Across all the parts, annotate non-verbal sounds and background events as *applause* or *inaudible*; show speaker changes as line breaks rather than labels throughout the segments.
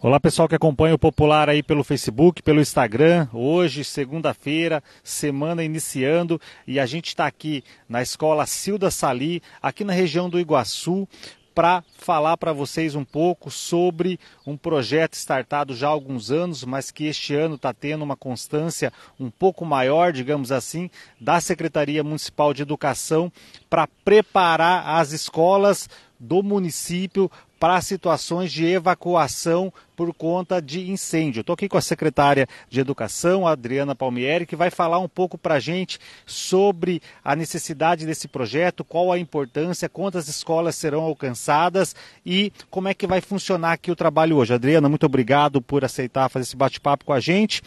Olá pessoal que acompanha o Popular aí pelo Facebook, pelo Instagram. Hoje, segunda-feira, semana iniciando e a gente está aqui na escola Cilda Sali, aqui na região do Iguaçu, para falar para vocês um pouco sobre um projeto startado já há alguns anos, mas que este ano está tendo uma constância um pouco maior, digamos assim, da Secretaria Municipal de Educação para preparar as escolas do município para situações de evacuação por conta de incêndio. Estou aqui com a secretária de Educação, Adriana Palmieri, que vai falar um pouco para a gente sobre a necessidade desse projeto, qual a importância, quantas escolas serão alcançadas e como é que vai funcionar aqui o trabalho hoje. Adriana, muito obrigado por aceitar fazer esse bate-papo com a gente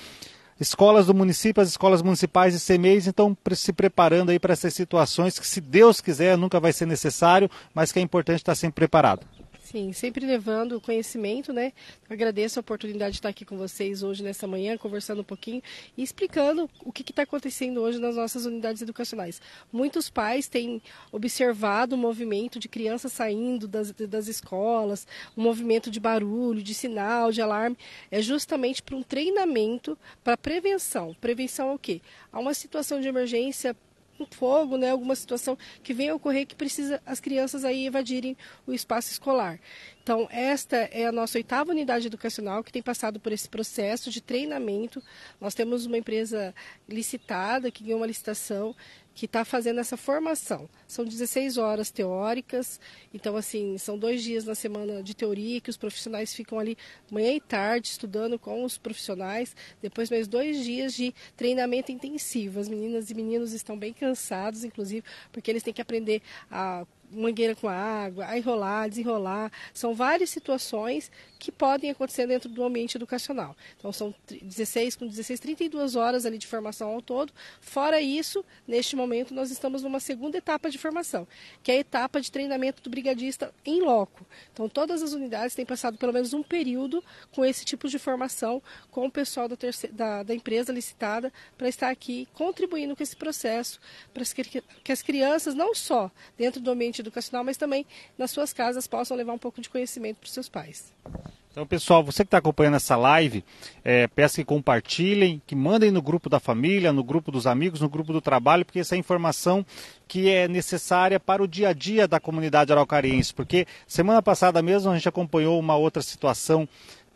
escolas do município, as escolas municipais e CMEs estão se preparando aí para essas situações que, se Deus quiser, nunca vai ser necessário, mas que é importante estar sempre preparado.
Sim, sempre levando conhecimento, né? agradeço a oportunidade de estar aqui com vocês hoje nessa manhã, conversando um pouquinho e explicando o que está acontecendo hoje nas nossas unidades educacionais. Muitos pais têm observado o movimento de crianças saindo das, das escolas, o um movimento de barulho, de sinal, de alarme. É justamente para um treinamento para prevenção. Prevenção ao quê? A uma situação de emergência fogo, né, alguma situação que venha a ocorrer que precisa as crianças aí evadirem o espaço escolar. Então, esta é a nossa oitava unidade educacional que tem passado por esse processo de treinamento. Nós temos uma empresa licitada, que ganhou uma licitação que está fazendo essa formação. São 16 horas teóricas, então, assim, são dois dias na semana de teoria que os profissionais ficam ali manhã e tarde estudando com os profissionais. Depois, mais dois dias de treinamento intensivo. As meninas e meninos estão bem cansados, inclusive, porque eles têm que aprender a mangueira com água, a enrolar, desenrolar. São várias situações que podem acontecer dentro do ambiente educacional. Então, são 16, com 16, 32 horas ali de formação ao todo. Fora isso, neste momento, nós estamos numa segunda etapa de formação, que é a etapa de treinamento do brigadista em loco. Então, todas as unidades têm passado pelo menos um período com esse tipo de formação com o pessoal da, terceira, da, da empresa licitada para estar aqui contribuindo com esse processo, para que, que as crianças, não só dentro do ambiente educacional, mas também nas suas casas possam levar um pouco de conhecimento para os seus pais.
Então, pessoal, você que está acompanhando essa live, é, peço que compartilhem, que mandem no grupo da família, no grupo dos amigos, no grupo do trabalho, porque essa é informação que é necessária para o dia a dia da comunidade araucariense. Porque semana passada mesmo a gente acompanhou uma outra situação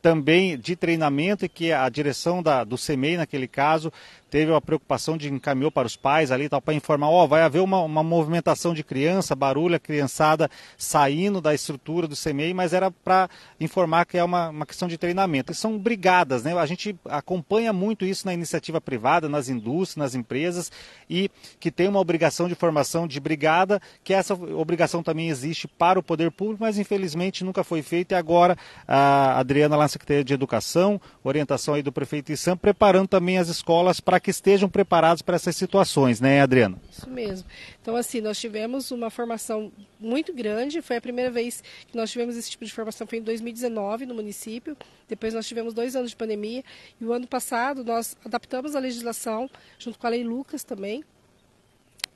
também de treinamento e que a direção da, do CEMEI, naquele caso, teve uma preocupação de encaminhou para os pais ali tal para informar, ó, oh, vai haver uma, uma movimentação de criança, barulho, a criançada saindo da estrutura do CMEI, mas era para informar que é uma, uma questão de treinamento. E são brigadas, né? A gente acompanha muito isso na iniciativa privada, nas indústrias, nas empresas e que tem uma obrigação de formação de brigada, que essa obrigação também existe para o poder público, mas infelizmente nunca foi feita e agora a Adriana lá na Secretaria de Educação, orientação aí do prefeito Isam, preparando também as escolas para que estejam preparados para essas situações, né, Adriana?
Isso mesmo. Então, assim, nós tivemos uma formação muito grande, foi a primeira vez que nós tivemos esse tipo de formação, foi em 2019 no município, depois nós tivemos dois anos de pandemia, e o ano passado nós adaptamos a legislação, junto com a Lei Lucas também,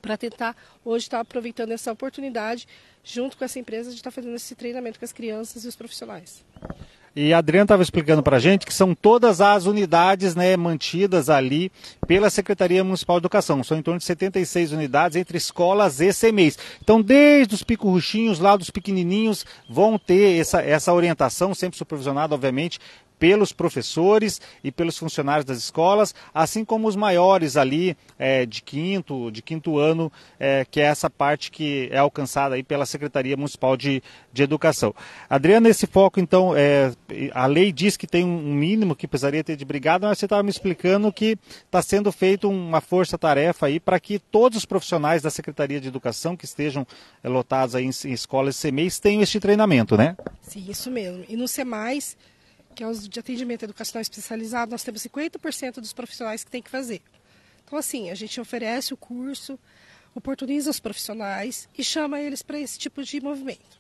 para tentar hoje estar tá aproveitando essa oportunidade junto com essa empresa de estar tá fazendo esse treinamento com as crianças e os profissionais.
E Adriano estava explicando para a gente que são todas as unidades né, mantidas ali pela Secretaria Municipal de Educação. São em torno de 76 unidades entre escolas e CMEs. Então, desde os picurruchinhos lá dos pequenininhos, vão ter essa, essa orientação, sempre supervisionada, obviamente, pelos professores e pelos funcionários das escolas, assim como os maiores ali é, de quinto, de quinto ano, é, que é essa parte que é alcançada aí pela Secretaria Municipal de, de Educação. Adriana, esse foco, então, é, a lei diz que tem um mínimo que precisaria ter de brigada, mas você estava me explicando que está sendo feita uma força-tarefa aí para que todos os profissionais da Secretaria de Educação que estejam é, lotados aí em, em escolas e CMEs tenham este treinamento, né?
Sim, isso mesmo. E no CEMAIS, que é os de atendimento educacional especializado, nós temos 50% dos profissionais que tem que fazer. Então, assim, a gente oferece o curso, oportuniza os profissionais e chama eles para esse tipo de movimento.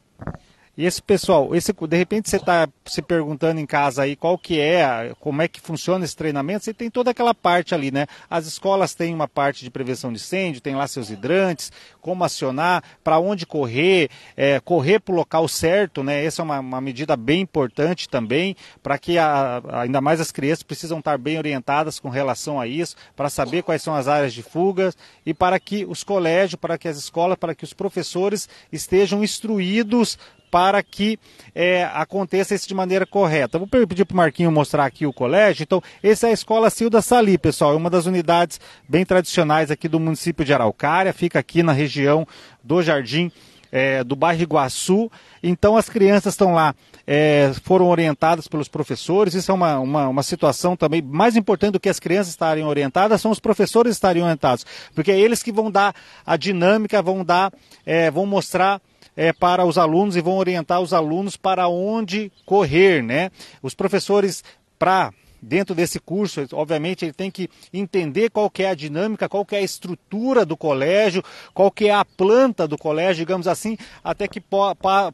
E esse pessoal, esse, de repente você está se perguntando em casa aí qual que é, como é que funciona esse treinamento, você tem toda aquela parte ali, né? As escolas têm uma parte de prevenção de incêndio, tem lá seus hidrantes, como acionar, para onde correr, é, correr para o local certo, né? Essa é uma, uma medida bem importante também, para que a, ainda mais as crianças precisam estar bem orientadas com relação a isso, para saber quais são as áreas de fugas e para que os colégios, para que as escolas, para que os professores estejam instruídos para que é, aconteça isso de maneira correta. Vou pedir para o Marquinho mostrar aqui o colégio. Então, essa é a Escola Cilda Sali, pessoal. É uma das unidades bem tradicionais aqui do município de Araucária. Fica aqui na região do Jardim é, do bairro Iguaçu. Então as crianças estão lá, é, foram orientadas pelos professores. Isso é uma, uma, uma, situação também mais importante do que as crianças estarem orientadas, são os professores estarem orientados, porque é eles que vão dar a dinâmica, vão dar, é, vão mostrar é, para os alunos e vão orientar os alunos para onde correr, né? Os professores para dentro desse curso, obviamente ele tem que entender qual que é a dinâmica, qual que é a estrutura do colégio, qual que é a planta do colégio, digamos assim, até que po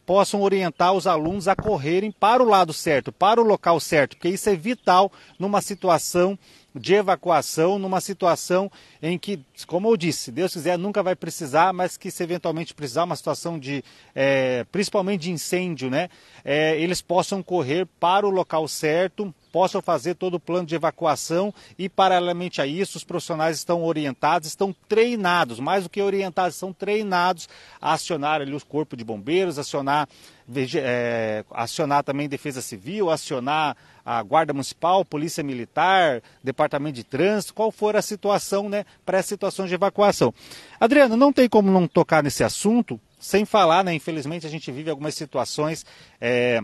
possam orientar os alunos a correrem para o lado certo, para o local certo, porque isso é vital numa situação de evacuação numa situação em que, como eu disse, Deus quiser, nunca vai precisar, mas que se eventualmente precisar, uma situação de, é, principalmente de incêndio, né, é, eles possam correr para o local certo, possam fazer todo o plano de evacuação e, paralelamente a isso, os profissionais estão orientados, estão treinados, mais do que orientados, são treinados a acionar ali os corpos de bombeiros, acionar é, acionar também Defesa Civil, acionar a Guarda Municipal, Polícia Militar, Departamento de Trânsito, qual for a situação, né, para essa situação de evacuação. Adriano, não tem como não tocar nesse assunto sem falar, né, infelizmente a gente vive algumas situações. É,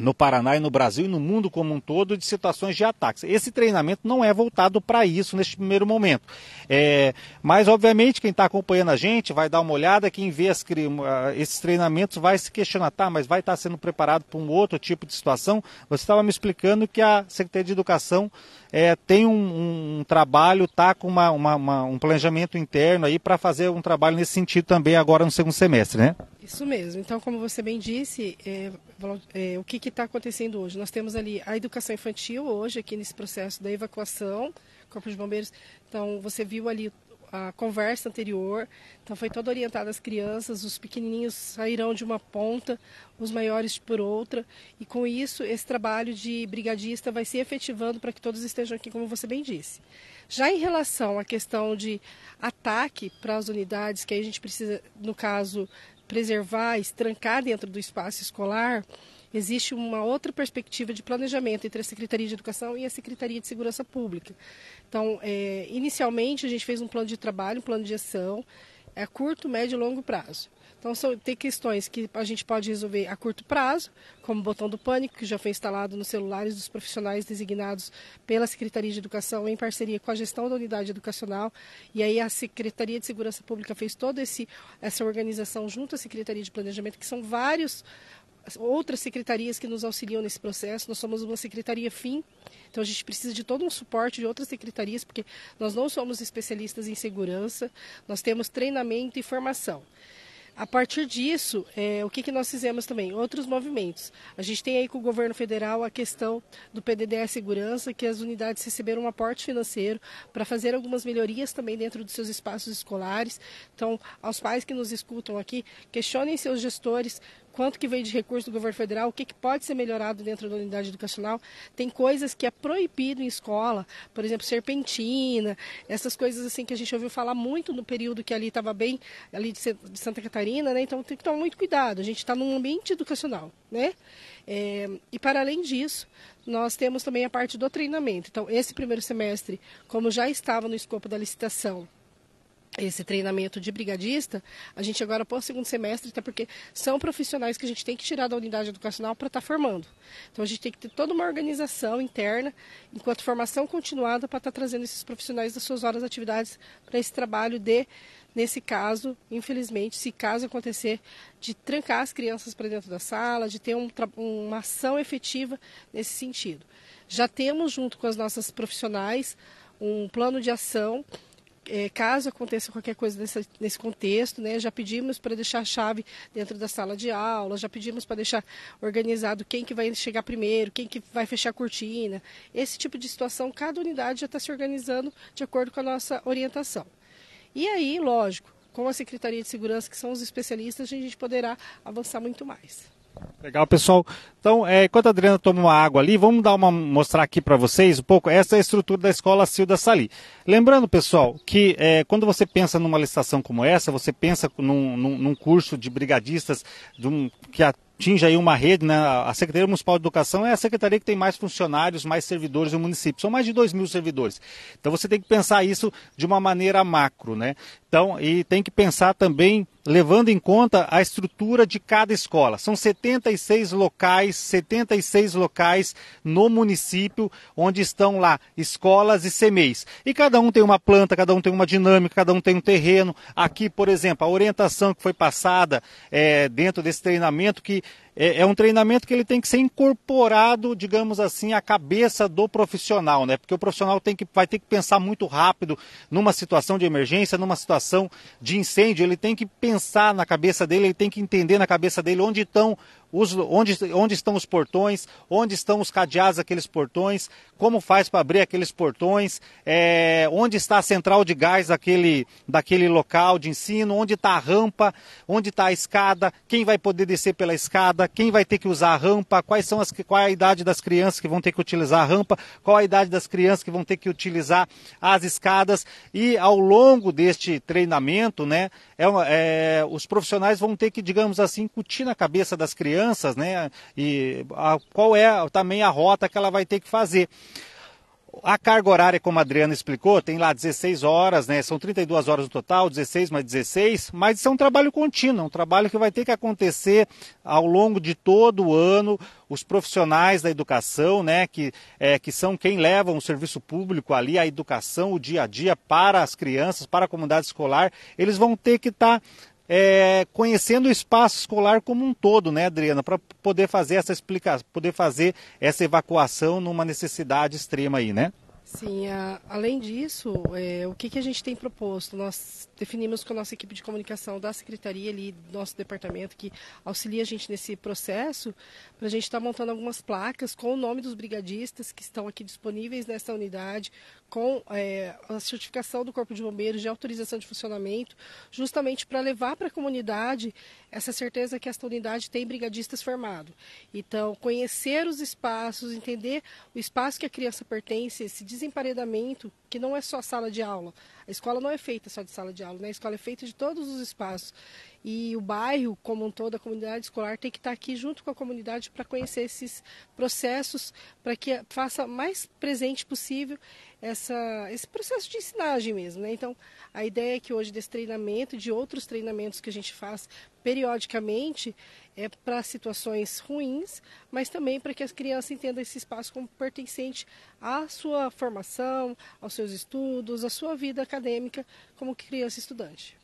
no Paraná e no Brasil e no mundo como um todo de situações de ataques. Esse treinamento não é voltado para isso neste primeiro momento. É, mas, obviamente, quem está acompanhando a gente vai dar uma olhada, quem vê as, ah, esses treinamentos vai se questionar, tá, mas vai estar tá sendo preparado para um outro tipo de situação. Você estava me explicando que a Secretaria de Educação é, tem um, um trabalho, está com uma, uma, uma, um planejamento interno aí para fazer um trabalho nesse sentido também agora no segundo semestre, né?
Isso mesmo. Então, como você bem disse, é, é o que, que que está acontecendo hoje. Nós temos ali a educação infantil hoje, aqui nesse processo da evacuação, Corpo de Bombeiros. Então, você viu ali a conversa anterior, então foi toda orientada às crianças, os pequenininhos sairão de uma ponta, os maiores por outra, e com isso esse trabalho de brigadista vai se efetivando para que todos estejam aqui, como você bem disse. Já em relação à questão de ataque para as unidades, que aí a gente precisa, no caso, preservar, estrancar dentro do espaço escolar, existe uma outra perspectiva de planejamento entre a Secretaria de Educação e a Secretaria de Segurança Pública. Então, é, inicialmente, a gente fez um plano de trabalho, um plano de ação a é curto, médio e longo prazo. Então, são, tem questões que a gente pode resolver a curto prazo, como o botão do pânico, que já foi instalado nos celulares dos profissionais designados pela Secretaria de Educação em parceria com a gestão da unidade educacional. E aí a Secretaria de Segurança Pública fez toda essa organização junto à Secretaria de Planejamento, que são vários outras secretarias que nos auxiliam nesse processo. Nós somos uma secretaria FIM, então a gente precisa de todo um suporte de outras secretarias, porque nós não somos especialistas em segurança, nós temos treinamento e formação. A partir disso, é, o que, que nós fizemos também? Outros movimentos. A gente tem aí com o governo federal a questão do PDDE Segurança, que as unidades receberam um aporte financeiro para fazer algumas melhorias também dentro dos seus espaços escolares. Então, aos pais que nos escutam aqui, questionem seus gestores, quanto que veio de recurso do governo federal, o que, que pode ser melhorado dentro da unidade educacional. Tem coisas que é proibido em escola, por exemplo, serpentina, essas coisas assim que a gente ouviu falar muito no período que ali estava bem, ali de Santa Catarina, né? Então tem que tomar muito cuidado, a gente está num ambiente educacional, né? É, e para além disso, nós temos também a parte do treinamento. Então, esse primeiro semestre, como já estava no escopo da licitação, esse treinamento de brigadista, a gente agora após o segundo semestre, até porque são profissionais que a gente tem que tirar da unidade educacional para estar tá formando. Então a gente tem que ter toda uma organização interna, enquanto formação continuada, para estar tá trazendo esses profissionais das suas horas de atividades para esse trabalho de, nesse caso, infelizmente, se caso acontecer, de trancar as crianças para dentro da sala, de ter um, uma ação efetiva nesse sentido. Já temos, junto com as nossas profissionais, um plano de ação é, caso aconteça qualquer coisa nesse, nesse contexto, né, já pedimos para deixar a chave dentro da sala de aula, já pedimos para deixar organizado quem que vai chegar primeiro, quem que vai fechar a cortina. Esse tipo de situação, cada unidade já está se organizando de acordo com a nossa orientação. E aí, lógico, com a Secretaria de Segurança, que são os especialistas, a gente poderá avançar muito mais.
Legal, pessoal. Então, é, enquanto a Adriana toma uma água ali, vamos dar uma mostrar aqui para vocês um pouco. Essa é a estrutura da escola Silda Sali. Lembrando, pessoal, que é, quando você pensa numa licitação como essa, você pensa num, num, num curso de brigadistas de um, que a atinge aí uma rede, né? A Secretaria Municipal de Educação é a secretaria que tem mais funcionários, mais servidores no município. São mais de 2 mil servidores. Então você tem que pensar isso de uma maneira macro, né? Então, e tem que pensar também levando em conta a estrutura de cada escola. São 76 locais, 76 locais no município onde estão lá escolas e semeis. E cada um tem uma planta, cada um tem uma dinâmica, cada um tem um terreno. Aqui, por exemplo, a orientação que foi passada é, dentro desse treinamento que é, é, um treinamento que ele tem que ser incorporado, digamos assim, à cabeça do profissional, né? Porque o profissional tem que, vai ter que pensar muito rápido numa situação de emergência, numa situação de incêndio. Ele tem que pensar na cabeça dele, ele tem que entender na cabeça dele onde estão os, onde, onde estão os portões, onde estão os cadeados daqueles portões, como faz para abrir aqueles portões, é, onde está a central de gás daquele, daquele local de ensino, onde está a rampa, onde está a escada, quem vai poder descer pela escada, quem vai ter que usar a rampa, quais são as, qual é a idade das crianças que vão ter que utilizar a rampa, qual é a idade das crianças que vão ter que utilizar as escadas. E ao longo deste treinamento, né, é, é, os profissionais vão ter que, digamos assim, cutir na cabeça das crianças crianças, né? E a, qual é também a rota que ela vai ter que fazer. A carga horária, como a Adriana explicou, tem lá 16 horas, né? São 32 horas no total, 16 mais 16, mas isso é um trabalho contínuo, um trabalho que vai ter que acontecer ao longo de todo o ano. Os profissionais da educação, né, que, é, que são quem levam o serviço público ali, a educação, o dia a dia para as crianças, para a comunidade escolar, eles vão ter que estar tá, é, conhecendo o espaço escolar como um todo, né, Adriana, para poder fazer essa explicação, poder fazer essa evacuação numa necessidade extrema aí, né?
Sim, a, além disso, é, o que, que a gente tem proposto? Nós definimos com a nossa equipe de comunicação da secretaria ali, do nosso departamento, que auxilia a gente nesse processo, para a gente estar tá montando algumas placas com o nome dos brigadistas que estão aqui disponíveis nessa unidade, com é, a certificação do Corpo de Bombeiros de autorização de funcionamento, justamente para levar para a comunidade essa certeza que esta unidade tem brigadistas formados. Então, conhecer os espaços, entender o espaço que a criança pertence, esse desemparedamento, que não é só sala de aula. A escola não é feita só de sala de aula, né? a escola é feita de todos os espaços e o bairro, como um todo, a comunidade escolar, tem que estar aqui junto com a comunidade para conhecer esses processos, para que faça mais presente possível essa, esse processo de ensinagem mesmo. Né? Então, a ideia é que hoje desse treinamento de outros treinamentos que a gente faz periodicamente é para situações ruins, mas também para que as crianças entendam esse espaço como pertencente à sua formação, aos seus estudos, à sua vida acadêmica como criança estudante.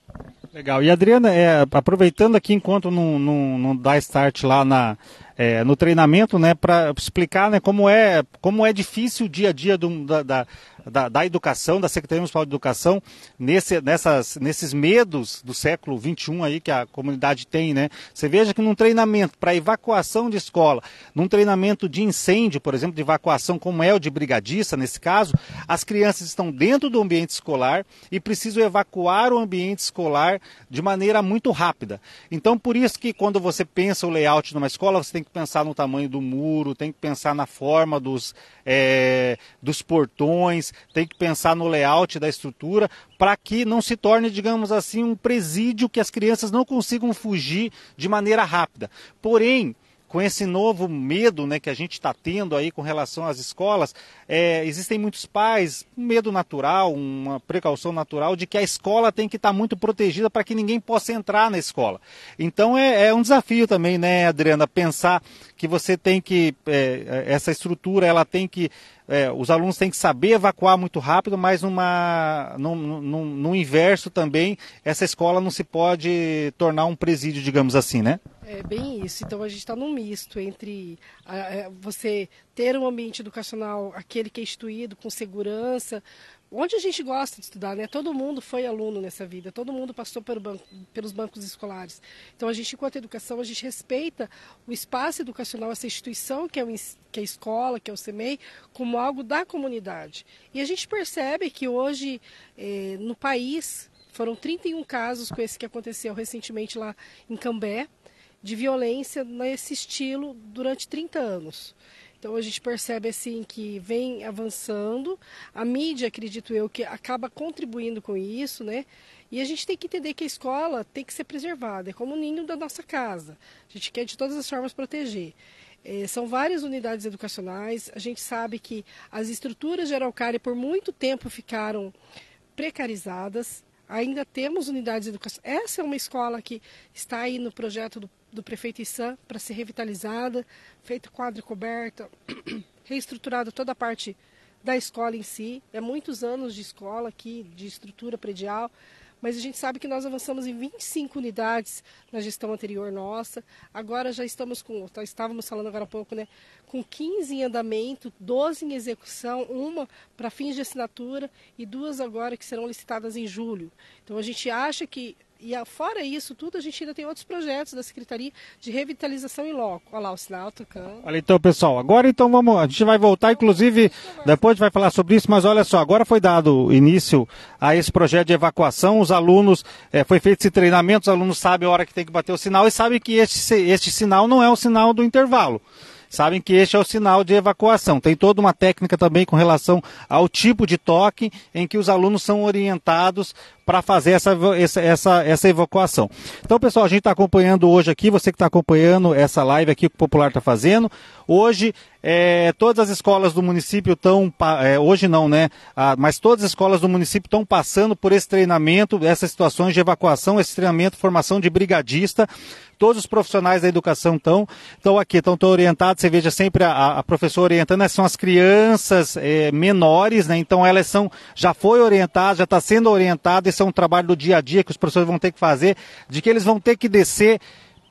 Legal. E Adriana, é, aproveitando aqui enquanto não, não, não dá start lá na, é, no treinamento, né, para explicar né, como, é, como é difícil o dia a dia do, da, da, da, da educação, da Secretaria Municipal de Educação, nesse, nessas, nesses medos do século XXI aí que a comunidade tem, né? Você veja que num treinamento para evacuação de escola, num treinamento de incêndio, por exemplo, de evacuação, como é o de brigadista, nesse caso, as crianças estão dentro do ambiente escolar e precisam evacuar o ambiente escolar de maneira muito rápida. Então, por isso que quando você pensa o layout numa escola, você tem que pensar no tamanho do muro, tem que pensar na forma dos, é, dos portões, tem que pensar no layout da estrutura para que não se torne, digamos assim, um presídio que as crianças não consigam fugir de maneira rápida. Porém, com esse novo medo né, que a gente está tendo aí com relação às escolas, é, existem muitos pais, um medo natural, uma precaução natural de que a escola tem que estar tá muito protegida para que ninguém possa entrar na escola. Então é, é, um desafio também, né, Adriana, pensar que você tem que. É, é essa estrutura ela tem que é, os alunos têm que saber evacuar muito rápido, mas numa, num, num, num, inverso também, essa escola não se pode tornar um presídio, digamos assim, né?
É bem isso. Então a gente está num misto entre a, a, é, você ter um ambiente educacional, aquele que é instituído com segurança, onde a gente gosta de estudar, né? Todo mundo foi aluno nessa vida, todo mundo passou pelo banco, pelos bancos escolares. Então a gente, enquanto educação, a gente respeita o espaço educacional, essa instituição que é, o, que é a escola, que é o CEMEI, como algo da comunidade. E a gente percebe que hoje eh, no país foram 31 casos com esse que aconteceu recentemente lá em Cambé de violência nesse estilo durante 30 anos. Então a gente percebe assim que vem avançando, a mídia, acredito eu, que acaba contribuindo com isso, né? E a gente tem que entender que a escola tem que ser preservada, é como o ninho da nossa casa. A gente quer de todas as formas proteger. É, são várias unidades educacionais, a gente sabe que as estruturas de Araucária por muito tempo ficaram precarizadas, ainda temos unidades educacionais. Essa é uma escola que está aí no projeto do do prefeito Issan para ser revitalizada, feito quadro coberta, *clears throat* reestruturada toda a parte da escola em si. É muitos anos de escola aqui, de estrutura predial, mas a gente sabe que nós avançamos em 25 unidades na gestão anterior nossa. Agora já estamos com, tá, estávamos falando agora há pouco, né, com 15 em andamento, 12 em execução, uma para fins de assinatura e duas agora que serão licitadas em julho. Então a gente acha que e ah, fora isso tudo, a gente ainda tem outros projetos da Secretaria de Revitalização em Loco. Olha lá o sinal tocando.
Olha então, pessoal, agora então vamos, a gente vai voltar, inclusive, depois a gente vai falar sobre isso, mas olha só, agora foi dado início a esse projeto de evacuação, os alunos, é, foi feito esse treinamento, os alunos sabem a hora que tem que bater o sinal e sabem que este, este sinal não é o sinal do intervalo sabem que este é o sinal de evacuação. Tem toda uma técnica também com relação ao tipo de toque em que os alunos são orientados para fazer essa, essa, essa, evacuação. Então, pessoal, a gente está acompanhando hoje aqui, você que está acompanhando essa live aqui que o Popular está fazendo, Hoje, é, todas as escolas do município estão, é, hoje não, né? Ah, mas todas as escolas do município estão passando por esse treinamento, essas situações de evacuação, esse treinamento, formação de brigadista. Todos os profissionais da educação estão, estão aqui, estão, orientados. Você veja sempre a, a professora orientando, né? são as crianças é, menores, né? Então elas são, já foi orientada, já está sendo orientada. Esse é um trabalho do dia a dia que os professores vão ter que fazer, de que eles vão ter que descer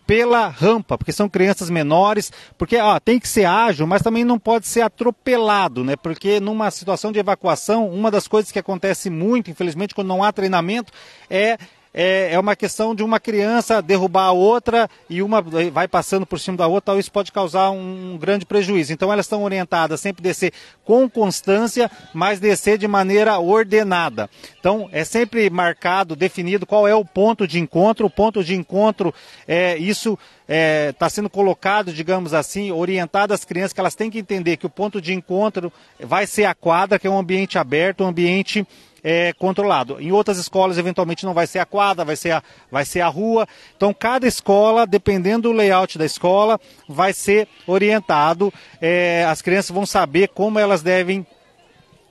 pela rampa, porque são crianças menores, porque ó, tem que ser ágil, mas também não pode ser atropelado, né? Porque numa situação de evacuação, uma das coisas que acontece muito, infelizmente, quando não há treinamento, é é, é uma questão de uma criança derrubar a outra e uma vai passando por cima da outra, isso pode causar um, um grande prejuízo. Então elas estão orientadas sempre a descer com constância, mas descer de maneira ordenada. Então é sempre marcado, definido qual é o ponto de encontro. O ponto de encontro é isso está é, tá sendo colocado, digamos assim, orientado às crianças que elas têm que entender que o ponto de encontro vai ser a quadra, que é um ambiente aberto, um ambiente é, controlado. Em outras escolas, eventualmente, não vai ser a quadra, vai ser a, vai ser a rua. Então, cada escola, dependendo do layout da escola, vai ser orientado. É, as crianças vão saber como elas devem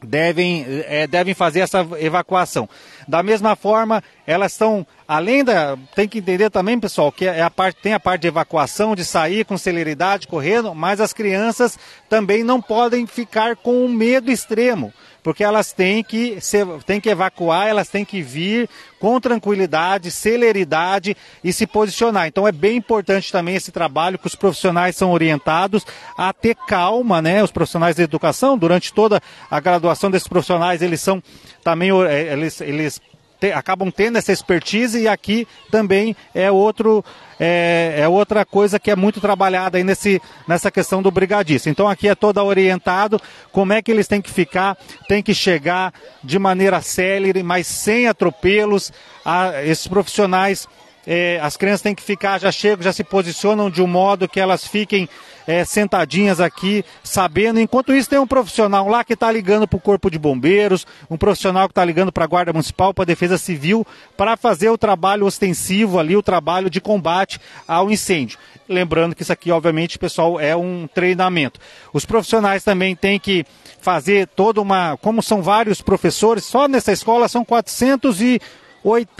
devem, é, devem fazer essa evacuação. Da mesma forma, elas estão, além da. Tem que entender também, pessoal, que é a parte, tem a parte de evacuação, de sair com celeridade, correndo, mas as crianças também não podem ficar com um medo extremo porque elas têm que, ser, têm que evacuar, elas têm que vir com tranquilidade, celeridade e se posicionar. Então é bem importante também esse trabalho que os profissionais são orientados a ter calma, né? Os profissionais da educação, durante toda a graduação desses profissionais, eles são também eh, eles, eles te, acabam tendo essa expertise e aqui também é outro é, é, outra coisa que é muito trabalhada aí nesse, nessa questão do brigadista. Então aqui é toda orientado como é que eles têm que ficar, têm que chegar de maneira célere, mas sem atropelos. A, esses profissionais é, as crianças têm que ficar, já chegam, já se posicionam de um modo que elas fiquem é, sentadinhas aqui, sabendo. Enquanto isso, tem um profissional lá que está ligando para o Corpo de Bombeiros, um profissional que está ligando para a Guarda Municipal, para a Defesa Civil, para fazer o trabalho ostensivo ali, o trabalho de combate ao incêndio. Lembrando que isso aqui, obviamente, pessoal, é um treinamento. Os profissionais também têm que fazer toda uma. Como são vários professores, só nessa escola são 400 e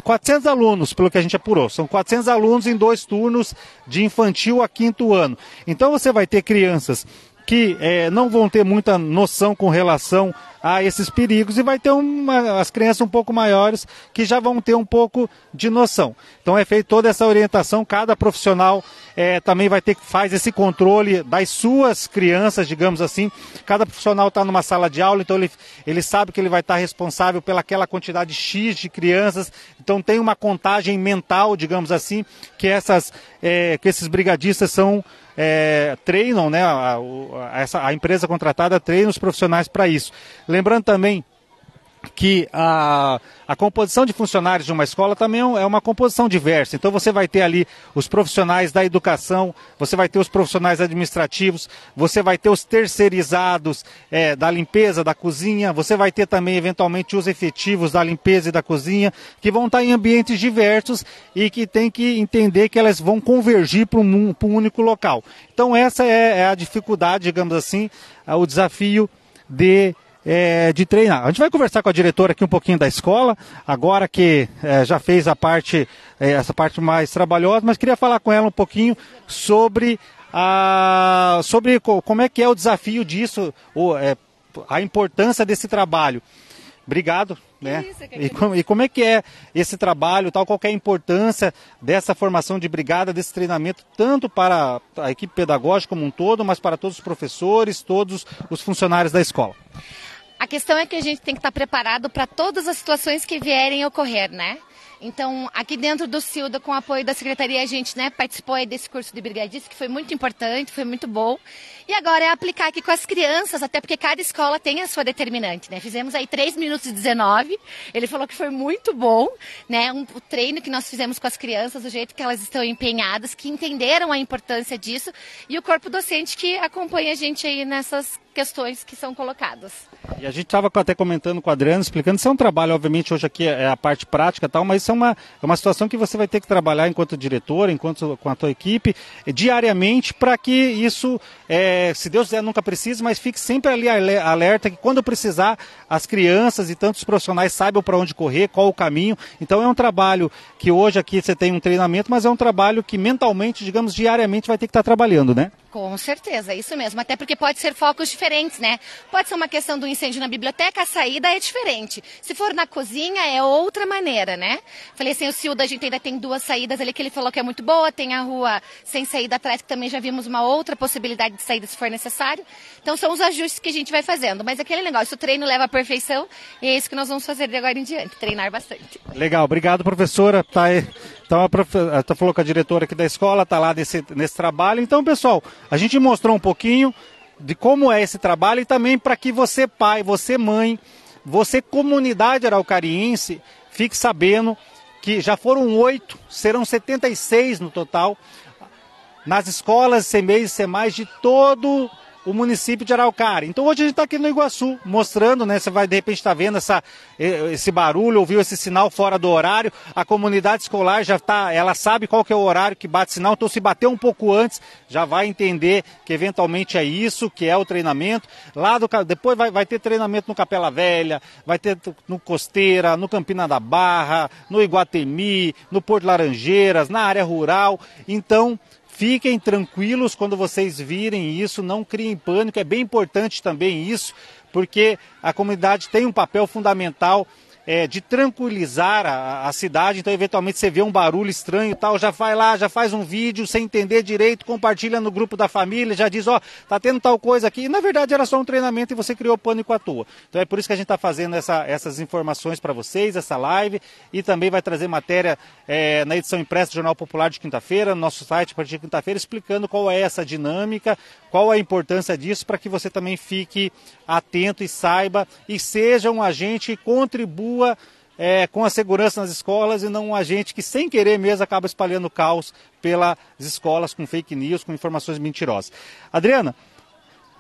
400 alunos, pelo que a gente apurou. São 400 alunos em dois turnos de infantil a quinto ano. Então você vai ter crianças que é, não vão ter muita noção com relação a esses perigos e vai ter uma, as crianças um pouco maiores que já vão ter um pouco de noção. Então é feita toda essa orientação, cada profissional é, também vai ter que faz esse controle das suas crianças, digamos assim. Cada profissional está numa sala de aula, então ele, ele sabe que ele vai estar tá responsável pelaquela quantidade X de crianças. Então tem uma contagem mental, digamos assim, que essas é, que esses brigadistas são é, treinam, né? A, a, a, empresa contratada treina os profissionais para isso. Lembrando também que a, a composição de funcionários de uma escola também é, é uma composição diversa. Então você vai ter ali os profissionais da educação, você vai ter os profissionais administrativos, você vai ter os terceirizados é, da limpeza, da cozinha, você vai ter também eventualmente os efetivos da limpeza e da cozinha, que vão estar em ambientes diversos e que tem que entender que elas vão convergir para um, um único local. Então essa é, é a dificuldade, digamos assim, é o desafio de é, de treinar. A gente vai conversar com a diretora aqui um pouquinho da escola, agora que é, já fez a parte, é, essa parte mais trabalhosa, mas queria falar com ela um pouquinho sobre, a, sobre como é que é o desafio disso, ou, é, a importância desse trabalho. Obrigado. Né? Isso, e, como, e, como, é que é esse trabalho, tal, qual é a importância dessa formação de brigada, desse treinamento, tanto para a equipe pedagógica como um todo, mas para todos os professores, todos os funcionários da escola?
A questão é que a gente tem que estar preparado para todas as situações que vierem ocorrer, né? Então, aqui dentro do Cilda, com o apoio da secretaria, a gente né, participou desse curso de brigadista, que foi muito importante, foi muito bom. E agora é aplicar aqui com as crianças, até porque cada escola tem a sua determinante, né? Fizemos aí 3 minutos e 19, ele falou que foi muito bom, né? Um, o treino que nós fizemos com as crianças, o jeito que elas estão empenhadas, que entenderam a importância disso, e o corpo docente que acompanha a gente aí nessas questões que são colocadas.
E a gente estava até comentando com a Adriana, explicando, isso é um trabalho, obviamente, hoje aqui é, é a parte prática tal, mas isso é uma, é uma situação que você vai ter que trabalhar enquanto diretor, enquanto com a tua equipe, diariamente, para que isso, é, se Deus quiser, nunca precise, mas fique sempre ali alerta que quando precisar, as crianças e tantos profissionais saibam para onde correr, qual o caminho. Então é um trabalho que hoje aqui você tem um treinamento, mas é um trabalho que mentalmente, digamos, diariamente vai ter que estar tá trabalhando, né?
Com certeza, é isso mesmo. Até porque pode ser focos diferentes, né? Pode ser uma questão do incêndio na biblioteca, a saída é diferente. Se for na cozinha, é outra maneira, né? Falei assim, o Cilda, a gente ainda tem duas saídas ali que ele falou que é muito boa. Tem a rua sem saída atrás, que também já vimos uma outra possibilidade de saída se for necessário. Então são os ajustes que a gente vai fazendo. Mas aquele negócio, o treino leva à perfeição e é isso que nós vamos fazer de agora em diante, treinar bastante.
Legal, obrigado, professora. Tá aí. Então, a prof... Ah, falou com a diretora aqui da escola, está lá nesse, nesse trabalho. Então, pessoal, a gente mostrou um pouquinho de como é esse trabalho e também para que você, pai, você, mãe, você, comunidade araucariense, fique sabendo que já foram oito, serão 76 no total, nas escolas, e semais de todo o município de Araucária. Então hoje a gente está aqui no Iguaçu, mostrando, né? Você vai de repente estar tá vendo essa, esse barulho, ouviu esse sinal fora do horário. A comunidade escolar já está, ela sabe qual que é o horário que bate sinal, então se bater um pouco antes, já vai entender que eventualmente é isso, que é o treinamento. Lá do, depois vai, vai ter treinamento no Capela Velha, vai ter no Costeira, no Campina da Barra, no Iguatemi, no Porto Laranjeiras, na área rural. Então, Fiquem tranquilos quando vocês virem isso, não criem pânico. É bem importante também isso, porque a comunidade tem um papel fundamental é, de tranquilizar a, a, cidade. Então, eventualmente, você vê um barulho estranho e tal, já vai lá, já faz um vídeo sem entender direito, compartilha no grupo da família, já diz, ó, oh, tá tendo tal coisa aqui. E, na verdade, era só um treinamento e você criou pânico à toa. Então, é por isso que a gente está fazendo essa, essas informações para vocês, essa live, e também vai trazer matéria é, na edição impressa do Jornal Popular de quinta-feira, no nosso site, a partir de quinta-feira, explicando qual é essa dinâmica, qual a importância disso, para que você também fique atento e saiba e seja um agente e contribua atua é, com a segurança nas escolas e não um agente que, sem querer mesmo, acaba espalhando caos pelas escolas com fake news, com informações mentirosas. Adriana,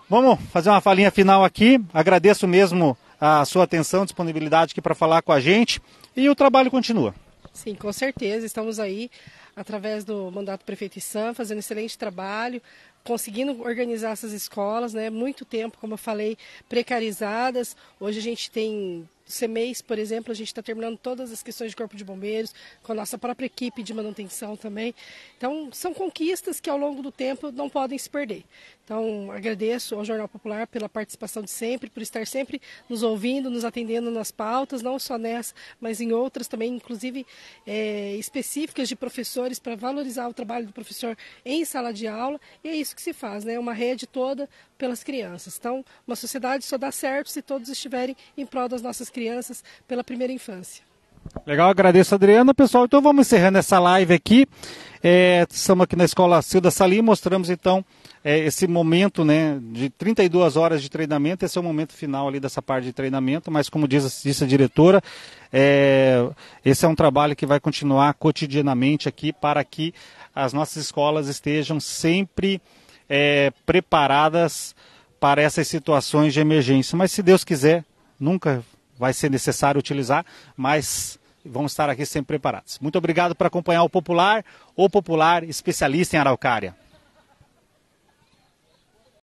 vamos fazer uma falinha final aqui. Agradeço mesmo a sua atenção, disponibilidade aqui para falar com a gente e o trabalho continua.
Sim, com certeza. Estamos aí através do mandato prefeito Issan, fazendo excelente trabalho, conseguindo organizar essas escolas, né? Muito tempo, como eu falei, precarizadas. Hoje a gente tem CEMEIS, por exemplo, a gente está terminando todas as questões de corpo de bombeiros, com a nossa própria equipe de manutenção também. Então, são conquistas que ao longo do tempo não podem se perder. Então, agradeço ao Jornal Popular pela participação de sempre, por estar sempre nos ouvindo, nos atendendo nas pautas, não só nessa, mas em outras também, inclusive é, específicas de professores, para valorizar o trabalho do professor em sala de aula. E é isso que se faz, né? Uma rede toda pelas crianças. Então, uma sociedade só dá certo se todos estiverem em prol das nossas crianças pela primeira infância.
Legal, agradeço, Adriana. Pessoal, então vamos encerrando essa live aqui. É, estamos aqui na Escola Silda Salim, mostramos então é, esse momento né, de 32 horas de treinamento. Esse é o momento final ali dessa parte de treinamento, mas como diz, disse a diretora, é, esse é um trabalho que vai continuar cotidianamente aqui para que as nossas escolas estejam sempre é, preparadas para essas situações de emergência. Mas se Deus quiser, nunca vai ser necessário utilizar, mas vamos estar aqui sempre preparados. Muito obrigado por acompanhar o Popular, o Popular especialista em araucária.